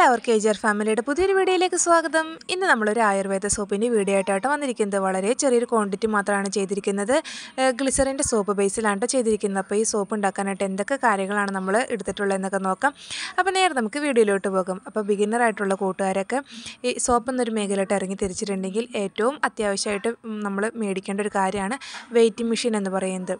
എല്ലാവർക്കും ഏജർ ഫാമിലിയുടെ പുതിയൊരു വീഡിയോയിലേക്ക് സ്വാഗതം ഇന്ന് നമ്മളൊരു ആയുർവേദ സോപ്പിൻ്റെ വീഡിയോ ആയിട്ടാണ് വന്നിരിക്കുന്നത് വളരെ ചെറിയൊരു ക്വാണ്ടിറ്റി മാത്രമാണ് ചെയ്തിരിക്കുന്നത് ഗ്ലിസറിൻ്റെ സോപ്പ് ബേസിലാണ് ചെയ്തിരിക്കുന്നത് അപ്പോൾ ഈ സോപ്പ് ഉണ്ടാക്കാനായിട്ട് എന്തൊക്കെ കാര്യങ്ങളാണ് നമ്മൾ എടുത്തിട്ടുള്ളതെന്നൊക്കെ നോക്കാം അപ്പോൾ നേരെ നമുക്ക് വീഡിയോയിലോട്ട് പോകും അപ്പോൾ ബിഗിനർ ആയിട്ടുള്ള കൂട്ടുകാരൊക്കെ ഈ സോപ്പ് എന്നൊരു മേഖലയിട്ട് ഇറങ്ങി തിരിച്ചിട്ടുണ്ടെങ്കിൽ ഏറ്റവും അത്യാവശ്യമായിട്ട് നമ്മൾ മേടിക്കേണ്ട ഒരു കാര്യമാണ് വെയിറ്റിംഗ് മെഷീൻ എന്ന് പറയുന്നത്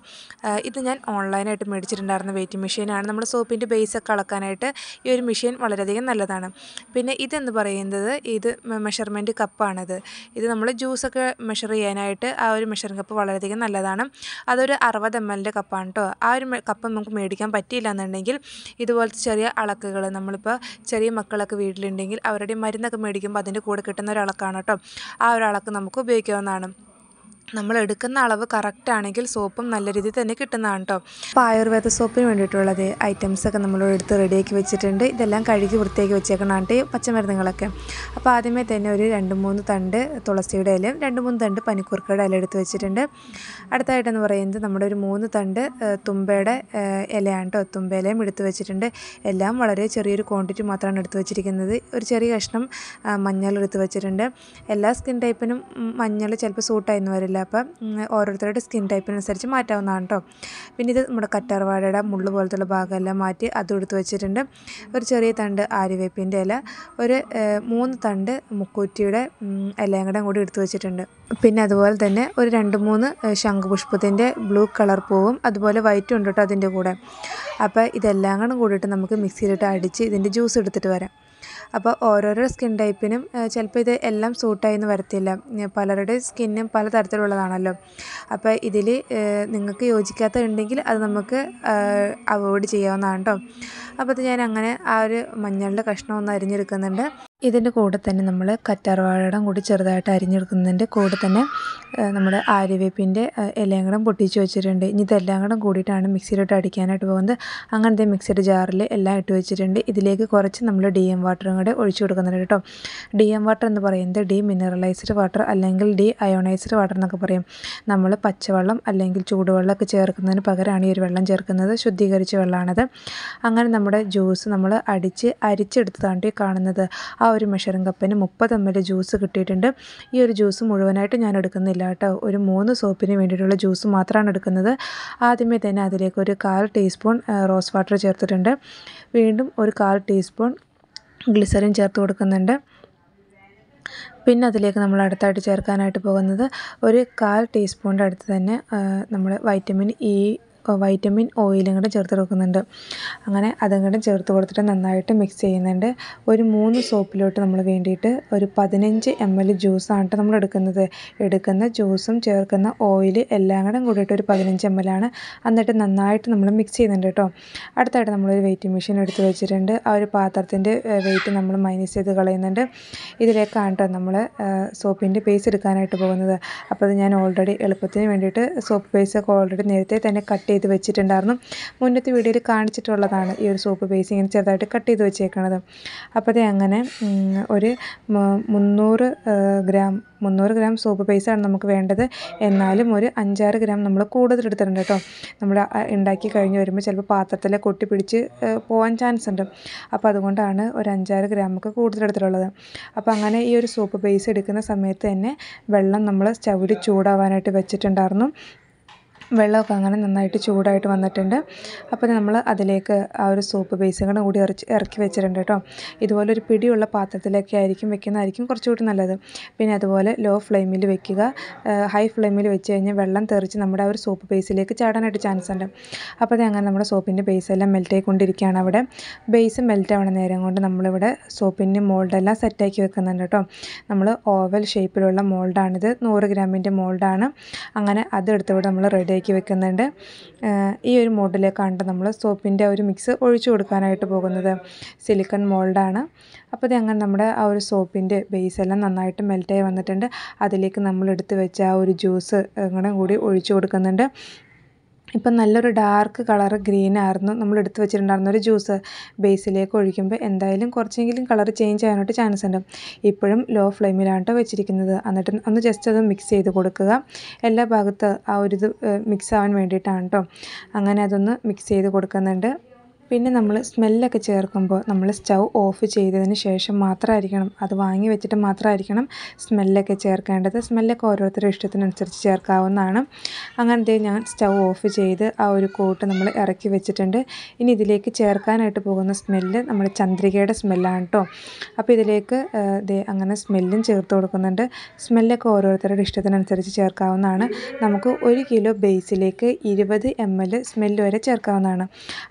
ഇത് ഞാൻ ഓൺലൈനായിട്ട് മേടിച്ചിട്ടുണ്ടായിരുന്ന വെയിറ്റിംഗ് മെഷീനാണ് നമ്മൾ സോപ്പിൻ്റെ ബേസൊക്കെ അളക്കാനായിട്ട് ഈ ഒരു മെഷീൻ വളരെയധികം നല്ലതാണ് പിന്നെ ഇതെന്ന് പറയുന്നത് ഇത് മെഷർമെൻറ്റ് കപ്പാണത് ഇത് നമ്മൾ ജ്യൂസൊക്കെ മെഷർ ചെയ്യാനായിട്ട് ആ ഒരു മെഷറിംഗ് കപ്പ് വളരെയധികം നല്ലതാണ് അതൊരു അറുപത് എം എല്ലിൻ്റെ കപ്പാണ് കേട്ടോ ആ ഒരു കപ്പ് നമുക്ക് മേടിക്കാൻ പറ്റിയില്ല എന്നുണ്ടെങ്കിൽ ഇതുപോലത്തെ ചെറിയ അളക്കുകൾ നമ്മളിപ്പോൾ ചെറിയ മക്കളൊക്കെ വീട്ടിലുണ്ടെങ്കിൽ അവരുടെ മരുന്നൊക്കെ മേടിക്കുമ്പോൾ അതിൻ്റെ കൂടെ കിട്ടുന്ന ഒരു അളക്കാണ് കേട്ടോ ആ ഒരു അളക്ക് നമുക്ക് ഉപയോഗിക്കാവുന്നതാണ് നമ്മൾ എടുക്കുന്ന അളവ് കറക്റ്റ് ആണെങ്കിൽ സോപ്പും നല്ല രീതിയിൽ തന്നെ കിട്ടുന്നതാണ് കേട്ടോ അപ്പോൾ ആയുർവേദ സോപ്പിന് വേണ്ടിയിട്ടുള്ളത് ഒക്കെ നമ്മൾ എടുത്ത് റെഡിയാക്കി വെച്ചിട്ടുണ്ട് ഇതെല്ലാം കഴുകി വൃത്തിയാക്കി വെച്ചേക്കണാണ്ട് പച്ചമരുന്നുകളൊക്കെ അപ്പോൾ ആദ്യമേ തന്നെ ഒരു രണ്ട് മൂന്ന് തണ്ട് തുളസിയുടെ ഇലയും രണ്ട് മൂന്ന് തണ്ട് പനിക്കൂർക്കയുടെ ഇല എടുത്ത് വെച്ചിട്ടുണ്ട് അടുത്തായിട്ടെന്ന് പറയുന്നത് നമ്മുടെ ഒരു മൂന്ന് തണ്ട് തുമ്പയുടെ ഇലയാണ് കേട്ടോ ഇലയും എടുത്ത് വെച്ചിട്ടുണ്ട് എല്ലാം വളരെ ചെറിയൊരു ക്വാണ്ടിറ്റി മാത്രമാണ് എടുത്ത് വെച്ചിരിക്കുന്നത് ഒരു ചെറിയ കഷ്ണം മഞ്ഞൾ എടുത്ത് വെച്ചിട്ടുണ്ട് എല്ലാ സ്കിൻ ടൈപ്പിനും മഞ്ഞൾ ചിലപ്പോൾ സൂട്ടായിരുന്നു വരില്ല പറ്റില്ല അപ്പം ഓരോരുത്തരുടെ സ്കിൻ ടൈപ്പിനനുസരിച്ച് മാറ്റാവുന്നതാണ് കേട്ടോ പിന്നെ ഇത് നമ്മുടെ കറ്റാർവാഴയുടെ മുള്ളു പോലത്തുള്ള ഭാഗമെല്ലാം മാറ്റി അത് എടുത്ത് വെച്ചിട്ടുണ്ട് ഒരു ചെറിയ തണ്ട് ആര്യവേപ്പിൻ്റെ ഇല ഒരു മൂന്ന് തണ്ട് മുക്കൂറ്റിയുടെ എല്ലാം കൂടെ കൂടി എടുത്ത് വെച്ചിട്ടുണ്ട് പിന്നെ അതുപോലെ തന്നെ ഒരു രണ്ട് മൂന്ന് ശംഖുപുഷ്പത്തിൻ്റെ ബ്ലൂ കളർ പൂവും അതുപോലെ വൈറ്റും ഉണ്ട് കേട്ടോ അതിൻ്റെ കൂടെ അപ്പോൾ ഇതെല്ലാം കൂടെ കൂടിയിട്ട് നമുക്ക് മിക്സിയിലിട്ട് അടിച്ച് ഇതിൻ്റെ ജ്യൂസ് എടുത്തിട്ട് വരാം അപ്പോൾ ഓരോരോ സ്കിൻ ടൈപ്പിനും ചിലപ്പോൾ ഇത് എല്ലാം സൂട്ടായിന്ന് വരത്തില്ല പലരുടെ സ്കിന്നും പല തരത്തിലുള്ളതാണല്ലോ അപ്പോൾ ഇതിൽ നിങ്ങൾക്ക് യോജിക്കാത്തതുണ്ടെങ്കിൽ ഉണ്ടെങ്കിൽ അത് നമുക്ക് അവോയ്ഡ് ചെയ്യാവുന്നതാണ് കേട്ടോ അപ്പോൾ അത് ഞാൻ അങ്ങനെ ആ ഒരു മഞ്ഞളുടെ കഷ്ണം ഒന്ന് അരിഞ്ഞെടുക്കുന്നുണ്ട് ഇതിൻ്റെ കൂടെ തന്നെ നമ്മൾ കറ്റാർവാഴയുടെ കൂടി ചെറുതായിട്ട് അരിഞ്ഞെടുക്കുന്നുണ്ട് കൂടെ തന്നെ നമ്മൾ ആര്യവേപ്പിൻ്റെ എല്ലാം കൂടെ പൊട്ടിച്ച് വെച്ചിട്ടുണ്ട് ഇനി ഇതെല്ലാം കൂടെ കൂടിയിട്ടാണ് മിക്സിയിലോട്ട് അടിക്കാനായിട്ട് പോകുന്നത് അങ്ങനത്തെ മിക്സിയുടെ ജാറിൽ എല്ലാം ഇട്ട് വെച്ചിട്ടുണ്ട് ഇതിലേക്ക് കുറച്ച് നമ്മൾ ഡി എം വാട്ടറും കൂടെ ഒഴിച്ചു കൊടുക്കുന്നുണ്ട് കേട്ടോ ഡി എം വാട്ടർ എന്ന് പറയുന്നത് ഡി മിനറലൈസ്ഡ് വാട്ടർ അല്ലെങ്കിൽ ഡി അയോണൈസ്ഡ് വാട്ടർ എന്നൊക്കെ പറയും നമ്മൾ പച്ചവെള്ളം അല്ലെങ്കിൽ ചൂടുവെള്ളമൊക്കെ ചേർക്കുന്നതിന് പകരമാണ് ഈ ഒരു വെള്ളം ചേർക്കുന്നത് ശുദ്ധീകരിച്ച വെള്ളമാണത് അങ്ങനെ നമ്മൾ നമ്മുടെ ജ്യൂസ് നമ്മൾ അടിച്ച് അരിച്ചെടുത്തതാണ് ഈ കാണുന്നത് ആ ഒരു മെഷറിംഗ് കപ്പിന് മുപ്പത് എം എൽ ജ്യൂസ് കിട്ടിയിട്ടുണ്ട് ഈ ഒരു ജ്യൂസ് മുഴുവനായിട്ട് ഞാൻ എടുക്കുന്നില്ല കേട്ടോ ഒരു മൂന്ന് സോപ്പിന് വേണ്ടിയിട്ടുള്ള ജ്യൂസ് മാത്രമാണ് എടുക്കുന്നത് ആദ്യമേ തന്നെ അതിലേക്ക് ഒരു കാൽ ടീസ്പൂൺ റോസ് വാട്ടർ ചേർത്തിട്ടുണ്ട് വീണ്ടും ഒരു കാൽ ടീസ്പൂൺ ഗ്ലിസറിൻ ചേർത്ത് കൊടുക്കുന്നുണ്ട് പിന്നെ അതിലേക്ക് നമ്മൾ അടുത്തായിട്ട് ചേർക്കാനായിട്ട് പോകുന്നത് ഒരു കാൽ ടീസ്പൂണിൻ്റെ അടുത്ത് തന്നെ നമ്മൾ വൈറ്റമിൻ ഇ വൈറ്റമിൻ ഓയിലും കൂടെ ചേർത്ത് കൊടുക്കുന്നുണ്ട് അങ്ങനെ അതും കൂടെ ചേർത്ത് കൊടുത്തിട്ട് നന്നായിട്ട് മിക്സ് ചെയ്യുന്നുണ്ട് ഒരു മൂന്ന് സോപ്പിലോട്ട് നമ്മൾ വേണ്ടിയിട്ട് ഒരു പതിനഞ്ച് എം എൽ ജ്യൂസാണ് കേട്ടോ നമ്മൾ എടുക്കുന്നത് എടുക്കുന്ന ജ്യൂസും ചേർക്കുന്ന ഓയിൽ എല്ലാം കൂടെ കൂടിയിട്ട് ഒരു പതിനഞ്ച് എം എൽ ആണ് എന്നിട്ട് നന്നായിട്ട് നമ്മൾ മിക്സ് ചെയ്യുന്നുണ്ട് കേട്ടോ അടുത്തായിട്ട് നമ്മളൊരു വെയ്റ്റിംഗ് മെഷീൻ എടുത്ത് വെച്ചിട്ടുണ്ട് ആ ഒരു പാത്രത്തിൻ്റെ വെയിറ്റ് നമ്മൾ മൈനസ് ചെയ്ത് കളയുന്നുണ്ട് ഇതിലേക്കാണ് കേട്ടോ നമ്മൾ സോപ്പിൻ്റെ പേസ് എടുക്കാനായിട്ട് പോകുന്നത് അപ്പോൾ അത് ഞാൻ ഓൾറെഡി എളുപ്പത്തിന് വേണ്ടിയിട്ട് സോപ്പ് പേസ്റ്റ് ഓൾറെഡി നേരത്തെ തന്നെ കട്ട് കട്ട് ചെയ്ത് വെച്ചിട്ടുണ്ടായിരുന്നു മുന്നത്തെ വീഡിയോയിൽ കാണിച്ചിട്ടുള്ളതാണ് ഈ ഒരു സോപ്പ് ബേസ് ഇങ്ങനെ ചെറുതായിട്ട് കട്ട് ചെയ്ത് വെച്ചേക്കണത് അപ്പോൾ അതേ അങ്ങനെ ഒരു മുന്നൂറ് ഗ്രാം മുന്നൂറ് ഗ്രാം സോപ്പ് ബേസാണ് നമുക്ക് വേണ്ടത് എന്നാലും ഒരു അഞ്ചാറ് ഗ്രാം നമ്മൾ കൂടുതൽ എടുത്തിട്ടുണ്ട് കേട്ടോ നമ്മൾ ഉണ്ടാക്കി കഴിഞ്ഞ് വരുമ്പോൾ ചിലപ്പോൾ പാത്രത്തിൽ കൊട്ടി പിടിച്ച് പോകാൻ ചാൻസ് ഉണ്ട് അപ്പോൾ അതുകൊണ്ടാണ് ഒരു അഞ്ചാറ് ഗ്രാമൊക്കെ കൂടുതൽ എടുത്തിട്ടുള്ളത് അപ്പോൾ അങ്ങനെ ഈ ഒരു സോപ്പ് ബേസ് എടുക്കുന്ന സമയത്ത് തന്നെ വെള്ളം നമ്മൾ ചവിടി ചൂടാവാനായിട്ട് വെച്ചിട്ടുണ്ടായിരുന്നു വെള്ളമൊക്കെ അങ്ങനെ നന്നായിട്ട് ചൂടായിട്ട് വന്നിട്ടുണ്ട് അപ്പോൾ നമ്മൾ അതിലേക്ക് ആ ഒരു സൂപ്പ് കൂടെ കൂടി ഇറച്ചി ഇറക്കി വെച്ചിട്ടുണ്ട് കേട്ടോ ഇതുപോലെ ഒരു പിടിയുള്ള പാത്രത്തിലൊക്കെ ആയിരിക്കും വെക്കുന്നതായിരിക്കും കുറച്ചുകൂടി നല്ലത് പിന്നെ അതുപോലെ ലോ ഫ്ലെയിമിൽ വെക്കുക ഹൈ ഫ്ലെയിമിൽ വെച്ച് കഴിഞ്ഞാൽ വെള്ളം തെറിച്ച് നമ്മുടെ ആ ഒരു സോപ്പ് ബേസിലേക്ക് ചാടാനായിട്ട് ചാൻസ് ഉണ്ട് അപ്പോൾ അത് അങ്ങനെ നമ്മുടെ സോപ്പിൻ്റെ ബേസ് എല്ലാം മെൽറ്റ് ആയിക്കൊണ്ടിരിക്കുകയാണ് അവിടെ ബേസ് മെൽറ്റ് ആവണ നേരം കൊണ്ട് നമ്മളിവിടെ സോപ്പിൻ്റെ മോൾഡെല്ലാം സെറ്റാക്കി വെക്കുന്നുണ്ട് കേട്ടോ നമ്മൾ ഓവൽ ഷേപ്പിലുള്ള മോൾഡാണിത് നൂറ് ഗ്രാമിൻ്റെ മോൾഡാണ് അങ്ങനെ അതെടുത്തിവിടെ നമ്മൾ റെഡി റെഡിയാക്കി വെക്കുന്നുണ്ട് ഈ ഒരു മോഡിലേക്കാണ് നമ്മൾ സോപ്പിൻ്റെ ഒരു മിക്സ് ഒഴിച്ചു കൊടുക്കാനായിട്ട് പോകുന്നത് സിലിക്കൺ മോൾഡാണ് അപ്പോൾ ഇത് അങ്ങനെ നമ്മുടെ ആ ഒരു സോപ്പിൻ്റെ ബേസ് എല്ലാം നന്നായിട്ട് മെൽറ്റായി വന്നിട്ടുണ്ട് അതിലേക്ക് നമ്മൾ എടുത്ത് വെച്ച ആ ഒരു ജ്യൂസ് അങ്ങനെ കൂടി ഒഴിച്ചു കൊടുക്കുന്നുണ്ട് ഇപ്പം നല്ലൊരു ഡാർക്ക് കളർ ഗ്രീൻ ആയിരുന്നു നമ്മൾ എടുത്ത് വെച്ചിട്ടുണ്ടായിരുന്ന ഒരു ജ്യൂസ് ബേസിലേക്ക് ഒഴിക്കുമ്പോൾ എന്തായാലും കുറച്ചെങ്കിലും കളർ ചേഞ്ച് ആകാനായിട്ട് ചാൻസ് ഉണ്ട് ഇപ്പോഴും ലോ ഫ്ലെയിമിലാണ് കേട്ടോ വെച്ചിരിക്കുന്നത് എന്നിട്ട് ഒന്ന് ജസ്റ്റ് അത് മിക്സ് ചെയ്ത് കൊടുക്കുക എല്ലാ ഭാഗത്ത് ആ ഒരു ഇത് മിക്സ് ആവാൻ വേണ്ടിയിട്ടാണ് കേട്ടോ അങ്ങനെ അതൊന്ന് മിക്സ് ചെയ്ത് കൊടുക്കുന്നുണ്ട് പിന്നെ നമ്മൾ സ്മെല്ലൊക്കെ ചേർക്കുമ്പോൾ നമ്മൾ സ്റ്റൗ ഓഫ് ചെയ്തതിന് ശേഷം മാത്രമായിരിക്കണം അത് വാങ്ങി വെച്ചിട്ട് മാത്രമായിരിക്കണം സ്മെല്ലൊക്കെ ചേർക്കേണ്ടത് സ്മെല്ലൊക്കെ ഓരോരുത്തരുടെ ഇഷ്ടത്തിനനുസരിച്ച് ചേർക്കാവുന്നതാണ് അങ്ങനത്തെ ഞാൻ സ്റ്റൗ ഓഫ് ചെയ്ത് ആ ഒരു കോട്ട് നമ്മൾ ഇറക്കി വെച്ചിട്ടുണ്ട് ഇനി ഇതിലേക്ക് ചേർക്കാനായിട്ട് പോകുന്ന സ്മെല്ല് നമ്മുടെ ചന്ദ്രികയുടെ സ്മെല്ലാണ് കേട്ടോ അപ്പോൾ ഇതിലേക്ക് അങ്ങനെ സ്മെല്ലും ചേർത്ത് കൊടുക്കുന്നുണ്ട് സ്മെല്ലൊക്കെ ഓരോരുത്തരുടെ ഇഷ്ടത്തിനനുസരിച്ച് ചേർക്കാവുന്നതാണ് നമുക്ക് ഒരു കിലോ ബേസിലേക്ക് ഇരുപത് എം എൽ സ്മെല്ല് വരെ ചേർക്കാവുന്നതാണ്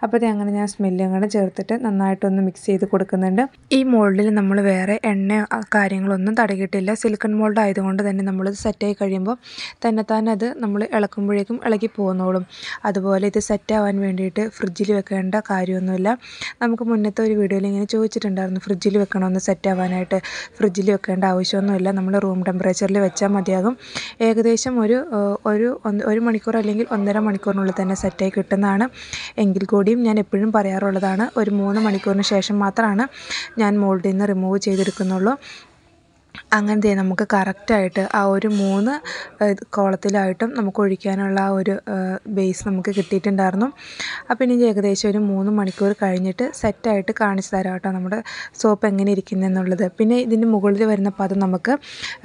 അപ്പോൾ അങ്ങനെ ഞാൻ സ്മെല്ലും കൂടെ ചേർത്തിട്ട് നന്നായിട്ടൊന്ന് മിക്സ് ചെയ്ത് കൊടുക്കുന്നുണ്ട് ഈ മോൾഡിൽ നമ്മൾ വേറെ എണ്ണ കാര്യങ്ങളൊന്നും തടകിട്ടില്ല സിലിക്കൺ മോൾഡ് ആയതുകൊണ്ട് തന്നെ നമ്മളിത് സെറ്റായി കഴിയുമ്പോൾ തന്നെ തന്നെ അത് നമ്മൾ ഇളക്കുമ്പോഴേക്കും ഇളകി പോകുന്നോളും അതുപോലെ ഇത് സെറ്റാവാൻ വേണ്ടിയിട്ട് ഫ്രിഡ്ജിൽ വെക്കേണ്ട കാര്യമൊന്നുമില്ല നമുക്ക് മുന്നത്തെ ഒരു വീഡിയോയിൽ ഇങ്ങനെ ചോദിച്ചിട്ടുണ്ടായിരുന്നു ഫ്രിഡ്ജിൽ വെക്കണമെന്ന് സെറ്റാവാനായിട്ട് ഫ്രിഡ്ജിൽ വെക്കേണ്ട ആവശ്യമൊന്നുമില്ല നമ്മൾ റൂം ടെമ്പറേച്ചറിൽ വെച്ചാൽ മതിയാകും ഏകദേശം ഒരു ഒരു ഒരു മണിക്കൂർ അല്ലെങ്കിൽ ഒന്നര മണിക്കൂറിനുള്ളിൽ തന്നെ സെറ്റായി കിട്ടുന്നതാണ് എങ്കിൽ കൂടിയും ഞാൻ എപ്പോഴും പറയാറുള്ളതാണ് ഒരു മൂന്ന് മണിക്കൂറിന് ശേഷം മാത്രമാണ് ഞാൻ മോൾഡിൽ നിന്ന് റിമൂവ് ചെയ്തെടുക്കുന്നുള്ളൂ അങ്ങനത്തെ നമുക്ക് കറക്റ്റായിട്ട് ആ ഒരു മൂന്ന് കോളത്തിലായിട്ടും നമുക്ക് ഒഴിക്കാനുള്ള ആ ഒരു ബേസ് നമുക്ക് കിട്ടിയിട്ടുണ്ടായിരുന്നു അപ്പോൾ ഇനി ഏകദേശം ഒരു മൂന്ന് മണിക്കൂർ കഴിഞ്ഞിട്ട് സെറ്റായിട്ട് കാണിച്ചു തരാം കേട്ടോ നമ്മുടെ സോപ്പ് എങ്ങനെ ഇരിക്കുന്നെന്നുള്ളത് പിന്നെ ഇതിൻ്റെ മുകളിൽ വരുന്ന പദം നമുക്ക്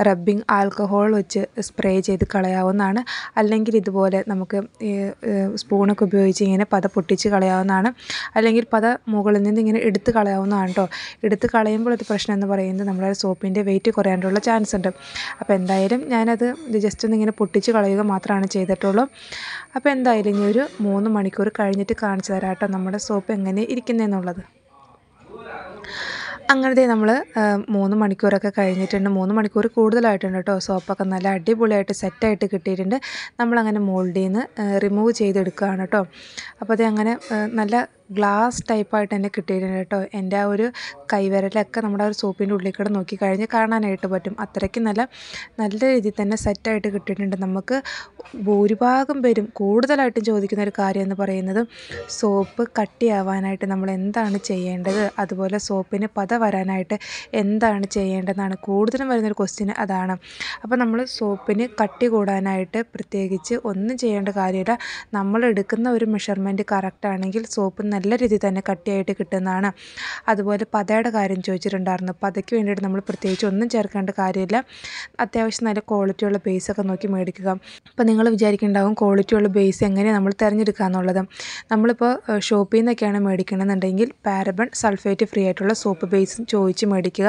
റബ്ബിംഗ് ആൽക്കഹോൾ വെച്ച് സ്പ്രേ ചെയ്ത് കളയാവുന്നതാണ് അല്ലെങ്കിൽ ഇതുപോലെ നമുക്ക് സ്പൂണൊക്കെ ഉപയോഗിച്ച് ഇങ്ങനെ പത പൊട്ടിച്ച് കളയാവുന്നതാണ് അല്ലെങ്കിൽ പത മുകളിൽ നിന്ന് ഇങ്ങനെ എടുത്ത് കളയാവുന്നതാണ് കേട്ടോ എടുത്ത് കളയുമ്പോൾ ഒരു പ്രശ്നം എന്ന് പറയുന്നത് നമ്മുടെ സോപ്പിൻ്റെ വെയിറ്റ് കുറയാനുള്ള ചാൻസ് ഉണ്ട് അപ്പോൾ എന്തായാലും ഞാനത് ജസ്റ്റ് ഒന്ന് ഇങ്ങനെ പൊട്ടിച്ച് കളയുക മാത്രമാണ് ചെയ്തിട്ടുള്ളൂ അപ്പോൾ എന്തായാലും ഇനി ഒരു മൂന്ന് മണിക്കൂർ കഴിഞ്ഞിട്ട് കാണിച്ചു തരാം കേട്ടോ നമ്മുടെ സോപ്പ് എങ്ങനെ ഇരിക്കുന്നതെന്നുള്ളത് അങ്ങനത്തെ നമ്മൾ മൂന്ന് മണിക്കൂറൊക്കെ കഴിഞ്ഞിട്ടുണ്ട് മൂന്ന് മണിക്കൂർ കൂടുതലായിട്ടുണ്ട് കേട്ടോ സോപ്പൊക്കെ നല്ല അടിപൊളിയായിട്ട് സെറ്റായിട്ട് കിട്ടിയിട്ടുണ്ട് നമ്മളങ്ങനെ മോൾഡിൽ നിന്ന് റിമൂവ് ചെയ്തെടുക്കുകയാണ് കേട്ടോ അപ്പോൾ അത് അങ്ങനെ നല്ല ഗ്ലാസ് ടൈപ്പായിട്ട് തന്നെ കിട്ടിയിരുന്നു കേട്ടോ എൻ്റെ ആ ഒരു കൈവിരലൊക്കെ നമ്മുടെ ആ ഒരു സോപ്പിൻ്റെ ഉള്ളിൽ കൂടെ കഴിഞ്ഞ് കാണാനായിട്ട് പറ്റും അത്രയ്ക്ക് നല്ല നല്ല രീതിയിൽ തന്നെ സെറ്റായിട്ട് കിട്ടിയിട്ടുണ്ട് നമുക്ക് ഭൂരിഭാഗം പേരും കൂടുതലായിട്ടും ചോദിക്കുന്ന ഒരു കാര്യം എന്ന് പറയുന്നത് സോപ്പ് കട്ടിയാവാനായിട്ട് നമ്മൾ എന്താണ് ചെയ്യേണ്ടത് അതുപോലെ സോപ്പിന് പത വരാനായിട്ട് എന്താണ് ചെയ്യേണ്ടതെന്നാണ് കൂടുതലും വരുന്നൊരു ക്വസ്റ്റ്യൻ അതാണ് അപ്പോൾ നമ്മൾ സോപ്പിന് കട്ടി കൂടാനായിട്ട് പ്രത്യേകിച്ച് ഒന്നും ചെയ്യേണ്ട കാര്യമില്ല നമ്മൾ എടുക്കുന്ന ഒരു മെഷർമെൻറ്റ് കറക്റ്റ് ആണെങ്കിൽ സോപ്പ് നല്ല നല്ല രീതിയിൽ തന്നെ കട്ടിയായിട്ട് കിട്ടുന്നതാണ് അതുപോലെ പതയുടെ കാര്യം ചോദിച്ചിട്ടുണ്ടായിരുന്നു പതയ്ക്ക് വേണ്ടിയിട്ട് നമ്മൾ പ്രത്യേകിച്ച് ഒന്നും ചേർക്കേണ്ട കാര്യമില്ല അത്യാവശ്യം നല്ല ക്വാളിറ്റിയുള്ള ബേസൊക്കെ നോക്കി മേടിക്കുക അപ്പോൾ നിങ്ങൾ വിചാരിക്കുന്നുണ്ടാവും ക്വാളിറ്റിയുള്ള ബേസ് എങ്ങനെ നമ്മൾ തിരഞ്ഞെടുക്കുക എന്നുള്ളത് നമ്മളിപ്പോൾ ഷോപ്പിൽ നിന്നൊക്കെയാണ് മേടിക്കണമെന്നുണ്ടെങ്കിൽ പാരബൺ സൾഫേറ്റ് ഫ്രീ ആയിട്ടുള്ള സോപ്പ് ബേസ് ചോദിച്ച് മേടിക്കുക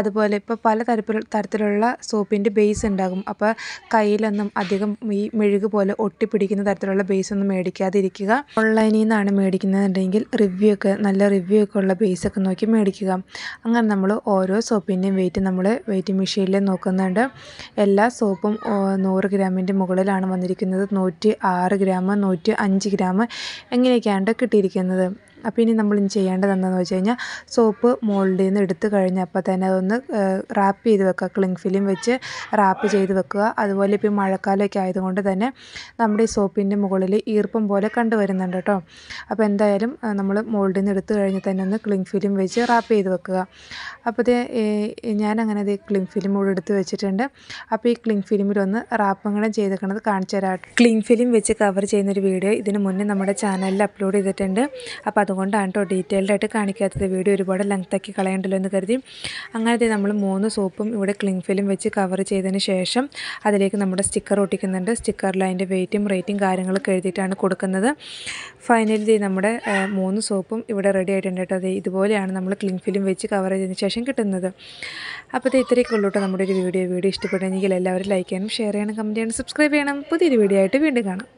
അതുപോലെ ഇപ്പോൾ പല തരത്തിൽ തരത്തിലുള്ള സോപ്പിൻ്റെ ബേസ് ഉണ്ടാകും അപ്പോൾ കയ്യിലൊന്നും അധികം ഈ മെഴുക് പോലെ ഒട്ടിപ്പിടിക്കുന്ന തരത്തിലുള്ള ബേസ് ഒന്നും മേടിക്കാതിരിക്കുക ഓൺലൈനിൽ നിന്നാണ് മേടിക്കുന്നത് അല്ലാന്നുണ്ടെങ്കിൽ റിവ്യൂ ഒക്കെ നല്ല റിവ്യൂ ഒക്കെ ഉള്ള ബേസൊക്കെ നോക്കി മേടിക്കുക അങ്ങനെ നമ്മൾ ഓരോ സോപ്പിൻ്റെയും വെയിറ്റ് നമ്മൾ വെയിറ്റ് മെഷീനിൽ നോക്കുന്നുണ്ട് എല്ലാ സോപ്പും നൂറ് ഗ്രാമിൻ്റെ മുകളിലാണ് വന്നിരിക്കുന്നത് നൂറ്റി ആറ് ഗ്രാം നൂറ്റി അഞ്ച് ഗ്രാം എങ്ങനെയൊക്കെയാണ് കിട്ടിയിരിക്കുന്നത് അപ്പോൾ ഇനി നമ്മൾ ഇനി ചെയ്യേണ്ടതെന്താണെന്ന് വെച്ച് കഴിഞ്ഞാൽ സോപ്പ് മോൾഡിൽ നിന്ന് എടുത്ത് കഴിഞ്ഞപ്പോൾ തന്നെ അതൊന്ന് റാപ്പ് ചെയ്ത് വെക്കുക ക്ലിങ് ഫിലിം വെച്ച് റാപ്പ് ചെയ്ത് വെക്കുക അതുപോലെ ഇപ്പം മഴക്കാലമൊക്കെ ആയതുകൊണ്ട് തന്നെ നമ്മുടെ ഈ സോപ്പിൻ്റെ മുകളിൽ ഈർപ്പം പോലെ കണ്ടുവരുന്നുണ്ട് കേട്ടോ അപ്പോൾ എന്തായാലും നമ്മൾ മോൾഡിൽ നിന്ന് എടുത്ത് കഴിഞ്ഞ് തന്നെ ഒന്ന് ക്ലിങ് ഫിലിം വെച്ച് റാപ്പ് ചെയ്ത് വെക്കുക അപ്പോൾ ഞാനങ്ങനെ ഇത് ക്ലിങ് ഫിലിം കൂടെ എടുത്ത് വെച്ചിട്ടുണ്ട് അപ്പോൾ ഈ ക്ലിങ് ഫിലിമിലൊന്ന് റാപ്പും കൂടെ ചെയ്തേക്കണത് കാണിച്ചു തരാം ക്ലിങ് ഫിലിം വെച്ച് കവർ ചെയ്യുന്നൊരു വീഡിയോ ഇതിന് മുന്നേ നമ്മുടെ ചാനലിൽ അപ്ലോഡ് ചെയ്തിട്ടുണ്ട് അപ്പോൾ അതുകൊണ്ടാണ് കേട്ടോ ഡീറ്റെയിൽഡ് ആയിട്ട് കാണിക്കാത്തത് വീഡിയോ ഒരുപാട് ലെങ്ത്താക്കി കളയണ്ടല്ലോ എന്ന് കരുതി അങ്ങനത്തെ നമ്മൾ മൂന്ന് സോപ്പും ഇവിടെ ക്ലിങ് ഫിലിം വെച്ച് കവർ ചെയ്തതിന് ശേഷം അതിലേക്ക് നമ്മുടെ സ്റ്റിക്കർ ഒട്ടിക്കുന്നുണ്ട് സ്റ്റിക്കറിൽ അതിൻ്റെ വെയിറ്റും റേറ്റും കാര്യങ്ങളൊക്കെ എഴുതിയിട്ടാണ് കൊടുക്കുന്നത് ഫൈനലി നമ്മുടെ മൂന്ന് സോപ്പും ഇവിടെ റെഡി ആയിട്ടുണ്ട് കേട്ടോ അത് ഇതുപോലെയാണ് നമ്മൾ ക്ലിങ് ഫിലിം വെച്ച് കവർ ചെയ്തതിന് ശേഷം കിട്ടുന്നത് അപ്പോൾ ഇത് ഇത്രയൊക്കെ ഉള്ളൂ കേട്ടോ നമ്മുടെ ഒരു വീഡിയോ വീഡിയോ ഇഷ്ടപ്പെട്ടെങ്കിൽ എല്ലാവരും ലൈക്ക് ചെയ്യാനും ഷെയർ ചെയ്യണം കമൻറ്റ് ചെയ്യണം സബ്സ്ക്രൈബ് ചെയ്യണം പുതിയൊരു വീഡിയോ ആയിട്ട് വീണ്ടും കാണാം